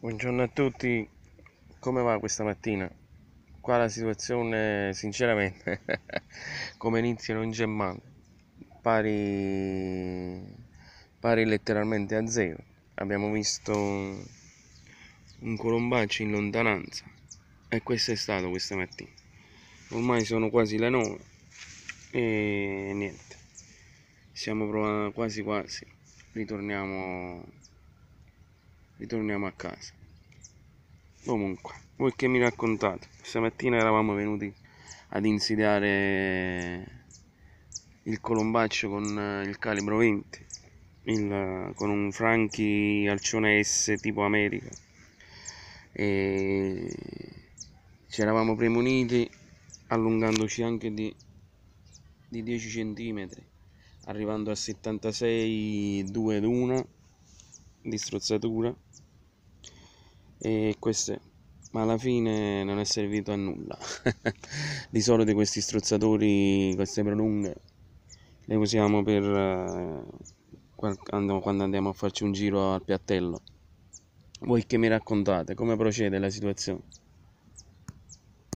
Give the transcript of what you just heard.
Buongiorno a tutti, come va questa mattina? Qua la situazione sinceramente come inizia non c'è male, pari, pari letteralmente a zero. Abbiamo visto un colombaccio in lontananza e questo è stato questa mattina. Ormai sono quasi le 9 e niente, siamo quasi quasi, ritorniamo ritorniamo a casa comunque voi che mi raccontate stamattina eravamo venuti ad insidiare il colombaccio con eh, il calibro 20 il, eh, con un franchi alcione S tipo America e ci eravamo premuniti allungandoci anche di, di 10 cm arrivando a 76,2 2 ad di strozzatura e queste ma alla fine non è servito a nulla di solito questi strozzatori queste prolunghe le usiamo per eh, quando andiamo a farci un giro al piattello voi che mi raccontate come procede la situazione